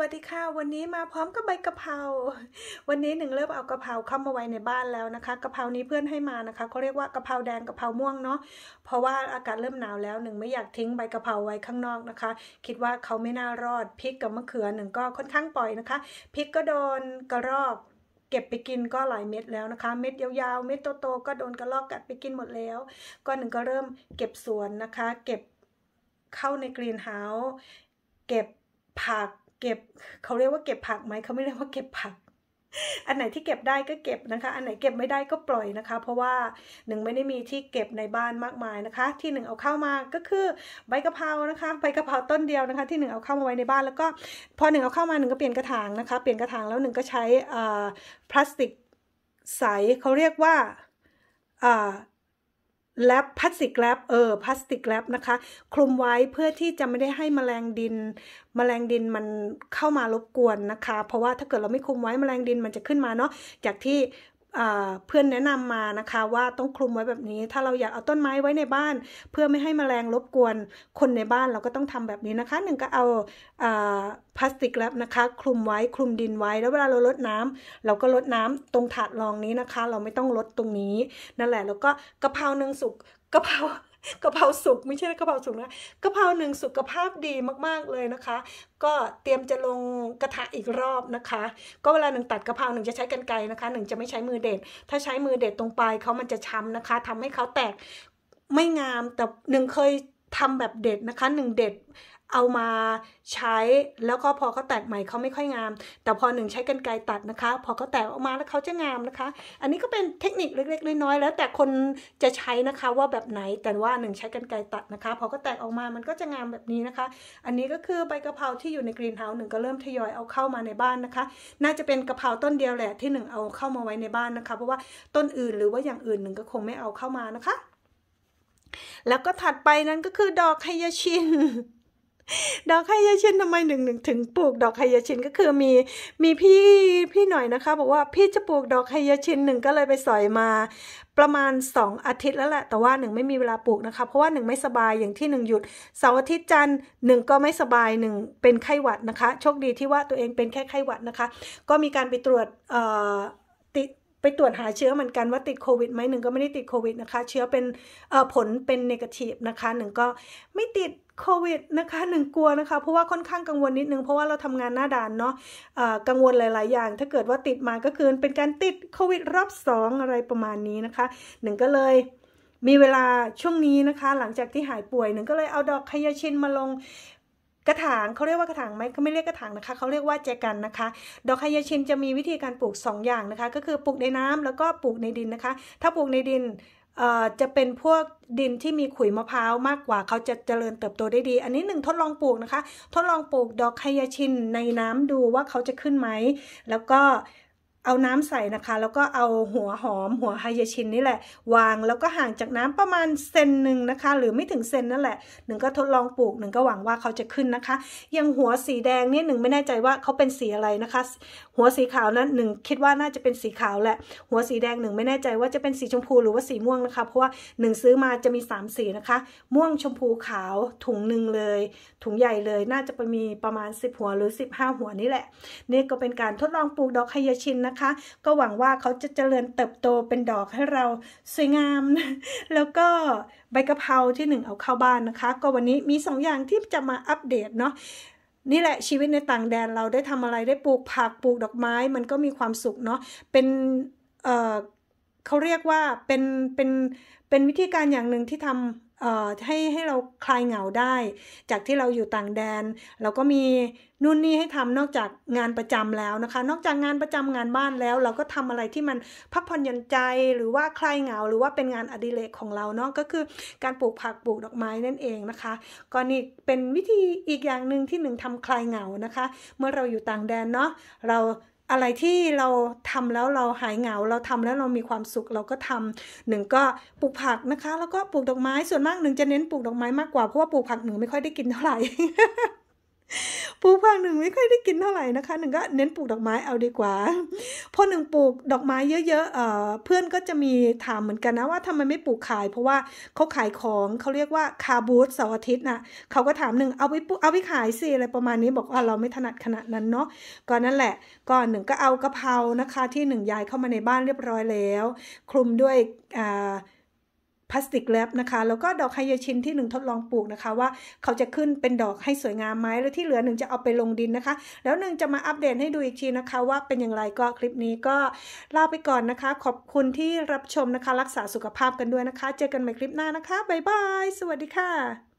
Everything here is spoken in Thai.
วัสดีค่ะวันนี้มาพร้อมกับใบกะเพราวันนี้หนึ่งเริ่มเอากะเพราเข้ามาไว้ในบ้านแล้วนะคะกะเพรานี้เพื่อนให้มานะคะเขาเรียกว่ากะเพราแดงกะเพราม่วงเนาะเพราะว่าอากาศเริ่มหนาวแล้วหนึ่งไม่อยากทิ้งใบกะเพราไว้ข้างนอกนะคะ คิดว่าเขาไม่น่ารอดพริกกับมะเขือหนึ่งก็ค่อนข้างปล่อยนะคะพริกก็โดนกระรอกเก็บไปกินก็หลายเม็ดแล้วนะคะ เม็ดยาวๆเม็ดโตๆก็โดนกระรอกกัดไปกินหมดแล้วก็หนึ่งก็เริ่มเก็บสวนนะคะ เก็บเข้าในกรีนเฮาส์เก็บผักเก็บเขาเรียกว่าเก็บผักไหมเขาไม่เรียกว่าเก็บผัก อันไหนที่เก็บได้ก็เก็บนะคะ อันไหนเก็บไม่ได้ก็ปล่อยนะคะ เพราะว่าหนึ่งไม่ได้มีที่เก็บในบ้านมากมายนะคะ ที่หนึ่งเอาเข้ามาก็คือใบกะเพรานะคะใบกะเพราต้นเดียวนะคะ ที่หนึ่งเอาเข้ามาไว้ในบ้านแล้วก็พอหนึ่งเอาเข้ามาหนึ่งก็เปลี่ยนกระถางนะคะเปลี่ยนกระถางแล้วหนึ่งก็ใช้พลาสติกใสเขาเรียกว่าแลบพลาสติกแลบเออ พลาสติกแลบนะคะ คลุมไว้เพื่อที่จะไม่ได้ให้มแมลงดินมแมลงดินมันเข้ามารบกวนนะคะ เพราะว่าถ้าเกิดเราไม่คลุมไว้มแมลงดินมันจะขึ้นมาเนาะ จากที่เพื่อนแนะนำมานะคะว่าต้องคลุมไว้แบบนี้ ถ้าเราอยากเอาต้นไม้ไว้ในบ้าน เพื่อไม่ให้มแมลงรบกวนคนในบ้านเราก็ต้องทำแบบนี้นะคะหนึ่งก็เอาพลาสติกแรปนะคะ คลุมไว้คลุมดินไว้แล้วเวลาเราลดน้ำ เราก็ลดน้ำ ตรงถาดรองนี้นะคะ เราไม่ต้องลดตรงนี้นั่นแหละแล้วก็กระเพราหนึ่งสุกกระเพรากะเพราสุกไม่ใช่กะเพราสุกนะกะเพราหนึ่งสุขภาพดีมากๆเลยนะคะ ก็เตรียมจะลงกระทะอีกรอบนะคะ ก็เวลาหนึ่งตัดกะเพราหนึ่งจะใช้กันไกลนะคะหนึ่งจะไม่ใช้มือเด็ด ถ้าใช้มือเด็ดตรงปลายเขามันจะช้ำนะคะ ทำให้เขาแตกไม่งามแต่หนึ่งเคยทำแบบเด็ดนะคะหนึ่งเด็ดเอามาใช้แล้วก็พอเขาแตกใหม่เขาไม่ค่อยงาม แต่พอหนึ่งใช้กันไกตัดนะคะ พอเขาแตกออกมาแล้วเขาจะงามนะคะ อันนี้ก็เป็นเทคนิคเล็กๆน้อยๆแล้วแต่คนจะใช้นะคะว่าแบบไหนแต่ว่าหนึ่งใช้กันไกตัดนะคะ พอเขาแตกออกมามันก็จะงามแบบนี้นะคะ อันนี้ก็คือใบกะเพราที่อยู่ในกรีนเฮาส์หนึ่งก็เริ่มทยอยเอาเข้ามาในบ้านนะคะ น่าจะเป็นกะเพราต้นเดียวแหละที่หนึ่งเอาเข้ามาไว้ในบ้านนะคะ เพราะว่าต้นอื่นหรือว่าอย่างอื่นหนึ่งก็คงไม่เอาเข้ามานะคะ แล้วก็ถัดไปนั้นก็คือดอกไฮยาชินดอกไฮยาชินทำไมหนึ่งหนึ่งถึงปลูกดอกไฮยาชินก็คือมีมีพี่พี่หน่อยนะคะบอกว่าพี่จะปลูกดอกไฮยาชินหนึ่งก็เลยไปสอยมาประมาณ2อาทิตย์แล้วแหละ แต่ว่าหนึ่งไม่มีเวลาปลูกนะคะเพราะว่าหนึ่งไม่สบายอย่างที่หนึ่งหยุดเสาร์อาทิตย์จันทร์หนึ่งก็ไม่สบายหนึ่งเป็นไข้หวัดนะคะโชคดีที่ว่าตัวเองเป็นแค่ไข้หวัดนะคะ ก็มีการไปตรวจติไปตรวจหาเชื้อเหมือนกันว่าติดโควิดไหมหนึ่งก็ไม่ได้ติดโควิดนะคะเชื้อเป็นผลเป็นเนกาทีฟนะคะหนึ่งก็ไม่ติดโควิดนะคะหนึ่งกลัวนะคะเพราะว่าค่อนข้างกังวลนิดนึง เพราะว่าเราทำงานหน้าด่านเนาะะกังวลหลายๆ อย่าง ถ้าเกิดว่าติดมาก็คือเป็นการติดโควิดรอบสองอะไรประมาณนี้นะคะหนึ่งก็เลยมีเวลาช่วงนี้นะคะ หลังจากที่หายป่วยหนึ่งก็เลยเอาดอกขายชินมาลงกระถางเขาเรียกว่ากระถางไหมเขาไม่เรียกกระถางนะคะเขาเรียกว่าแจกันนะคะ ดอกไฮยาชินจะมีวิธีการปลูก2อย่างนะคะก็คือปลูกในน้ำแล้วก็ปลูกในดินนะคะ ถ้าปลูกในดินจะเป็นพวกดินที่มีขุยมะพร้าวมากกว่าเขาจะเจริญเติบโตได้ดี อันนี้หนึ่งทดลองปลูกนะคะ ทดลองปลูกดอกไฮยาชินในน้ำดูว่าเขาจะขึ้นไหมแล้วก็เอาน้ำใส่นะคะ แล้วก็เอาหัวหอมหัวไฮยาชินนี่แหละ วางแล้วก็ห่างจากน้ำประมาณเซนหนึ่งนะคะ หรือไม่ถึงเซนนั่นแหละหนึ่งก็ทดลองปลูกหนึ่งก็หวังว่าเขาจะขึ้นนะคะยังหัวสีแดงนี่หนึ่งไม่แน่ใจว่าเขาเป็นสีอะไรนะคะ หัวสีขาวนะหนึ่งคิดว่าน่าจะเป็นสีขาวแหละ หัวสีแดงหนึ่งไม่แน่ใจว่าจะเป็นสีชมพูหรือว่าสีม่วงนะคะเพราะว่าหนึ่งซื้อมาจะมี3 สีนะคะ ม่วงชมพูขาวถุงหนึ่งเลยถุงใหญ่เลยน่าจะมีประมาณ10หัวหรือ15 หัวนี่แหละ นี่ก็เป็นการทดลองปลูกดอกไฮยาชินนะคะคะก็หวังว่าเขาจะเจริญเติบโตเป็นดอกให้เราสวยงาม แล้วก็ใบกะเพราที่หนึ่งเอาเข้าบ้านนะคะ ก็วันนี้มีสองอย่างที่จะมาอัปเดตเนาะนี่แหละชีวิตในต่างแดนเราได้ทำอะไรได้ปลูกผักปลูกดอกไม้มันก็มีความสุขเนาะเป็นเเขาเรียกว่าเป็น เป็น เป็นวิธีการอย่างหนึ่งที่ทำให้ให้เราคลายเหงาได้ จากที่เราอยู่ต่างแดน เราก็มีนู่นนี่ให้ทำนอกจากงานประจำแล้วนะคะ นอกจากงานประจำงานบ้านแล้ว เราก็ทำอะไรที่มันพักผ่อนหย่อนใจหรือว่าคลาย เหงาหรือว่าเป็นงานอดิเรกของเราเนาะก็คือการปลูกผักปลูกดอกไม้นั่นเองนะคะก็นี่เป็นวิธีอีกอย่างหนึ่งที่หนึ่งทำคลายเหงานะคะ เมื่อเราอยู่ต่างแดนเนาะเราอะไรที่เราทำแล้วเราหายเหงาเราทำแล้วเรามีความสุขเราก็ทำหนึ่งก็ปลูกผักนะคะ แล้วก็ปลูกดอกไม้ ส่วนมากหนึ่งจะเน้นปลูกดอกไม้มากกว่าเพราะว่าปลูกผักหนึ่งไม่ค่อยได้กินเท่าไหร่ปลูกพังหนึ่งไม่ค่อยได้กินเท่าไหร่นะคะหนึ่งก็เน้นปลูกดอกไม้เอาดีกว่าพอหนึ่งปลูกดอกไม้เยอะ ๆเเพื่อนก็จะมีถามเหมือนกันนะว่าทำไมไม่ปลูกขายเพราะว่าเขาขายของเขาเรียกว่าคาบูสเสาร์อาทิตย์นะเขาก็ถามหนึ่งเอาไปปลูกเอาไปขายสิอะไรประมาณนี้บอกว่าเราไม่ถนัดขนาดนั้นเนาะก็นั่นแหละก็หนึ่งก็เอากระเพรานะคะ ที่หนึ่งย้ายเข้ามาในบ้านเรียบร้อยแล้ว คลุมด้วยอ่าพลาสติกแรปนะคะ แล้วก็ดอกไฮยาชินที่หนึ่งทดลองปลูกนะคะ ว่าเขาจะขึ้นเป็นดอกให้สวยงามไหมแล้วที่เหลือหนึ่งจะเอาไปลงดินนะคะ แล้วหนึ่งจะมาอัปเดตให้ดูอีกทีนะคะ ว่าเป็นอย่างไรก็คลิปนี้ก็ลาไปก่อนนะคะ ขอบคุณที่รับชมนะคะ รักษาสุขภาพกันด้วยนะคะ เจอกันใหม่คลิปหน้านะคะ บ๊ายบาย สวัสดีค่ะ